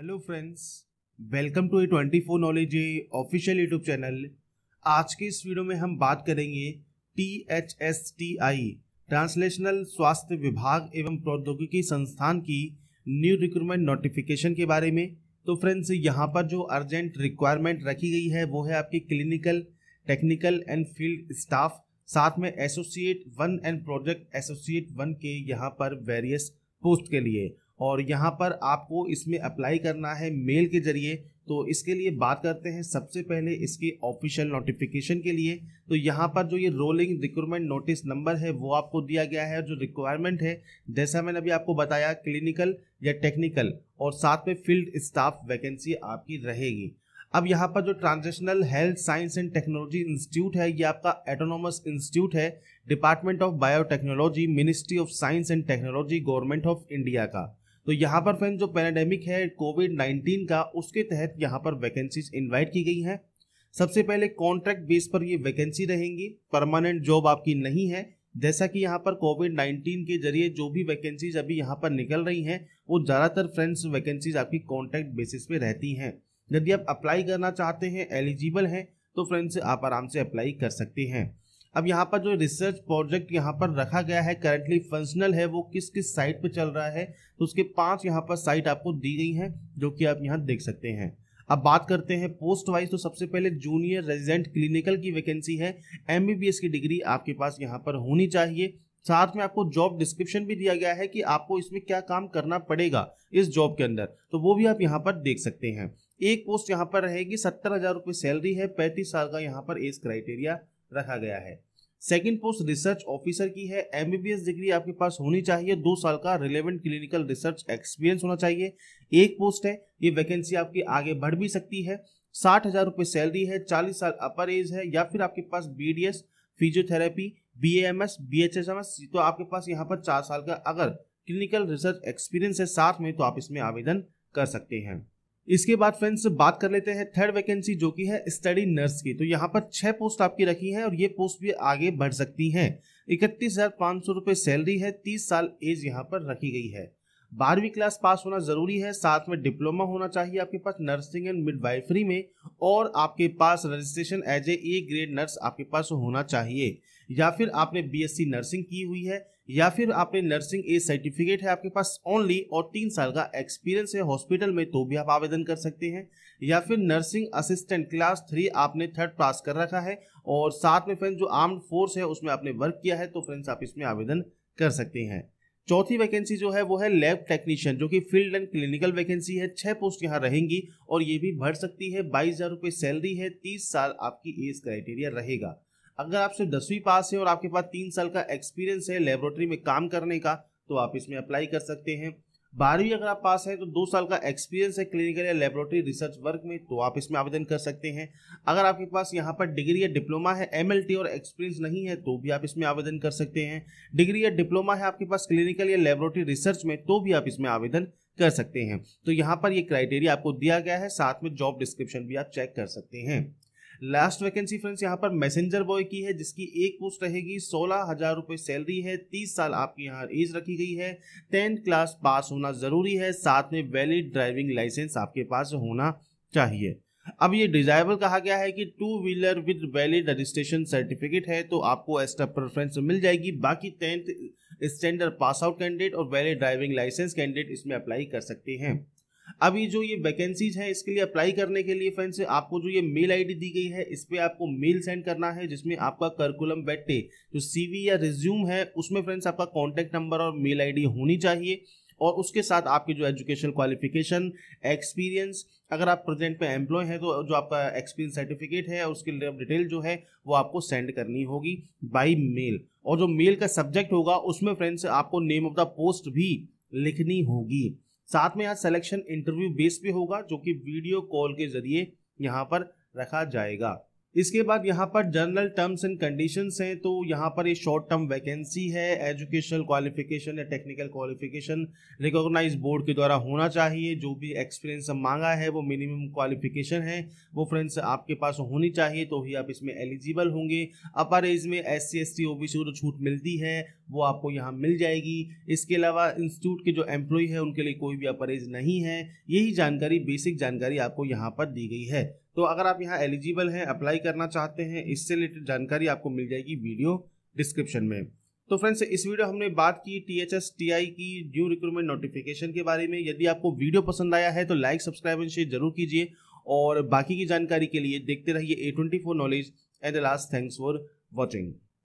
hello friends welcome to A twenty four knowledge a official YouTube channel आज के इस video में हम बात करेंगे T H S T I translational स्वास्थ्य विभाग एवं प्रौद्योगिकी संस्थान की न्यू रिक्रूटमेंट नोटिफिकेशन के बारे में तो फ्रेंड्स यहाँ पर जो अर्जेंट रिक्वायरमेंट रखी गई है वो है आपकी clinical technical and field staff साथ में associate one and project associate one के यहाँ पर वेरियस पोस्ट के लिए और यहाँ पर आपको इसमें अप्लाई करना है मेल के ज़रिए तो इसके लिए बात करते हैं सबसे पहले इसके ऑफिशियल नोटिफिकेशन के लिए तो यहाँ पर जो ये रोलिंग रिक्रूटमेंट नोटिस नंबर है वो आपको दिया गया है जो रिक्वायरमेंट है जैसा मैंने अभी आपको बताया क्लिनिकल या टेक्निकल और साथ में फील्ड स्टाफ वैकेंसी आपकी रहेगी अब यहाँ पर जो translational health science and technology institute है ये आपका एटोनोमस इंस्टीट्यूट है department of biotechnology ministry of science and technology government of India का तो यहाँ पर फ्रेंड जो पैनाडेमिक है कोविड नाइन्टीन का उसके तहत यहाँ पर वैकेंसीज इन्वाइट की गई हैं सबसे पहले कॉन्ट्रैक्ट बेस पर ये वैकेंसी रहेंगी परमानेंट जॉब आपकी नहीं है जैसा कि यहाँ पर कोविड नाइन्टीन के जरिए जो भी वैकेंसीज अभी यहाँ पर निकल रही हैं वो ज़्यादातर फ्रेंड्स वैकेंसीज आपकी कॉन्ट्रैक्ट बेसिस पे रहती हैं यदि आप अप्लाई करना चाहते हैं एलिजिबल हैं तो फ्रेंड्स आप आराम से अप्लाई कर सकते हैं अब यहाँ पर जो रिसर्च प्रोजेक्ट यहाँ पर रखा गया है करंटली फंक्शनल है वो किस किस साइट पे चल रहा है तो उसके पांच यहाँ पर साइट आपको दी गई हैं जो कि आप यहाँ देख सकते हैं अब बात करते हैं पोस्ट वाइज तो सबसे पहले जूनियर रेजिडेंट क्लिनिकल की वैकेंसी है एम की डिग्री आपके पास यहाँ पर होनी चाहिए साथ में आपको जॉब डिस्क्रिप्शन भी दिया गया है कि आपको इसमें क्या काम करना पड़ेगा इस जॉब के अंदर तो वो भी आप यहाँ पर देख सकते हैं एक पोस्ट यहाँ पर रहेगी सत्तर हजार रुपये सैलरी है पैंतीस साल का यहाँ पर एज क्राइटेरिया रखा गया है सेकेंड पोस्ट रिसर्च ऑफिसर की है एमबीबीएस डिग्री आपके पास होनी चाहिए दो साल का रिलेवेंट क्लिनिकल रिसर्च एक्सपीरियंस होना चाहिए एक पोस्ट है ये वैकेंसी आपकी आगे बढ़ भी सकती है साठ हजार रुपये सैलरी है चालीस साल अपर एज है या फिर आपके पास B D S physiotherapy B M S B H S M S तो आपके पास यहाँ पर चार साल का अगर क्लिनिकल रिसर्च एक्सपीरियंस है साथ में तो आप इसमें आवेदन कर सकते हैं इसके बाद फ्रेंड्स बात कर लेते हैं थर्ड वैकेंसी जो कि है स्टडी नर्स की तो यहाँ पर छह पोस्ट आपकी रखी है और ये पोस्ट भी आगे बढ़ सकती हैं इकतीस हजार पाँच सौ रुपये सैलरी है तीस साल एज यहाँ पर रखी गई है बारहवीं क्लास पास होना जरूरी है साथ में डिप्लोमा होना चाहिए आपके पास नर्सिंग एंड मिडवाइफरी में और आपके पास registration as a A grade nurse आपके पास होना चाहिए या फिर आपने बीएससी नर्सिंग की हुई है या फिर आपने नर्सिंग ए सर्टिफिकेट है आपके पास ओनली और तीन साल का एक्सपीरियंस है हॉस्पिटल में तो भी आप आवेदन कर सकते हैं या फिर नर्सिंग असिस्टेंट क्लास थ्री आपने थर्ड पास कर रखा है और साथ में फ्रेंड्स जो आर्म्ड फोर्स है उसमें आपने वर्क किया है तो फ्रेंड्स आप इसमें आवेदन कर सकते हैं चौथी वैकेंसी जो है वो है लैब टेक्नीशियन जो कि फील्ड एंड क्लिनिकल वैकेंसी है छह पोस्ट यहाँ रहेंगी और ये भी भर सकती है बाईस हजार रुपये सैलरी है तीस साल आपकी एज क्राइटेरिया रहेगा अगर आप सिर्फ दसवीं पास हैं और आपके पास तीन साल का एक्सपीरियंस है लेबोरेटरी में काम करने का तो आप इसमें अप्लाई कर सकते हैं बारहवीं अगर आप पास हैं तो दो साल का एक्सपीरियंस है क्लिनिकल या लेबोरेटरी रिसर्च वर्क में तो आप इसमें आवेदन कर सकते हैं अगर आपके पास यहाँ पर डिग्री या डिप्लोमा है एम और एक्सपीरियंस नहीं है तो भी आप इसमें आवेदन कर सकते हैं डिग्री या डिप्लोमा है आपके पास क्लिनिकल या लेबोरेटरी रिसर्च में तो भी आप इसमें आवेदन कर सकते हैं तो यहाँ पर ये क्राइटेरिया आपको दिया गया है साथ में जॉब डिस्क्रिप्शन भी आप चेक कर सकते हैं लास्ट वैकेंसी फ्रेंड्स यहाँ पर मैसेंजर बॉय की है जिसकी एक पोस्ट रहेगी सोलह हजार रुपए सैलरी है तीस साल आपकी यहाँ एज रखी गई है टेंथ क्लास पास होना ज़रूरी है साथ में वैलिड ड्राइविंग लाइसेंस आपके पास होना चाहिए अब ये डिजायरेबल कहा गया है कि two wheeler with valid registration certificate है तो आपको एक्स्ट्रा प्रेफरेंस मिल जाएगी बाकी tenth standard pass out candidate और वैलिड ड्राइविंग लाइसेंस कैंडिडेट इसमें अप्लाई कर सकते हैं अभी जो ये वैकेंसीज है इसके लिए अप्लाई करने के लिए फ्रेंड्स आपको जो ये मेल आईडी दी गई है इस पर आपको मेल सेंड करना है जिसमें आपका करकुलम बैठे जो सीवी या रिज्यूम है उसमें फ्रेंड्स आपका कॉन्टैक्ट नंबर और मेल आईडी होनी चाहिए और उसके साथ आपके जो एजुकेशनल क्वालिफिकेशन एक्सपीरियंस अगर आप प्रेजेंट पे एम्प्लॉय हैं तो जो आपका एक्सपीरियंस सर्टिफिकेट है उसके लिए डिटेल जो है वो आपको सेंड करनी होगी बाई मेल और जो मेल का सब्जेक्ट होगा उसमें फ्रेंड्स आपको नेम ऑफ द पोस्ट भी लिखनी होगी साथ में यहाँ सिलेक्शन इंटरव्यू बेस भी होगा जो कि वीडियो कॉल के जरिए यहाँ पर रखा जाएगा इसके बाद यहाँ पर जनरल टर्म्स एंड कंडीशन हैं तो यहाँ पर ये शॉर्ट टर्म वैकेंसी है एजुकेशनल क्वालिफिकेशन या टेक्निकल क्वालिफिकेशन रिकॉग्नाइज बोर्ड के द्वारा होना चाहिए जो भी एक्सपीरियंस मांगा है वो मिनिमम क्वालिफिकेशन है वो फ्रेंड्स आपके पास होनी चाहिए तो ही आप इसमें एलिजिबल होंगे अपर एज में S C S T O B C छूट मिलती है वो आपको यहाँ मिल जाएगी इसके अलावा इंस्टीट्यूट के जो एम्प्लॉय है उनके लिए कोई भी अपरेज नहीं है यही जानकारी बेसिक जानकारी आपको यहाँ पर दी गई है तो अगर आप यहाँ एलिजिबल हैं अप्लाई करना चाहते हैं इससे रिलेटेड जानकारी आपको मिल जाएगी वीडियो डिस्क्रिप्शन में तो फ्रेंड्स इस वीडियो हमने बात की T H S T I की न्यू रिक्रूटमेंट नोटिफिकेशन के बारे में यदि आपको वीडियो पसंद आया है तो लाइक सब्सक्राइब एंड शेयर जरूर कीजिए और बाकी की जानकारी के लिए देखते रहिए A twenty four knowledge and last thanks for watching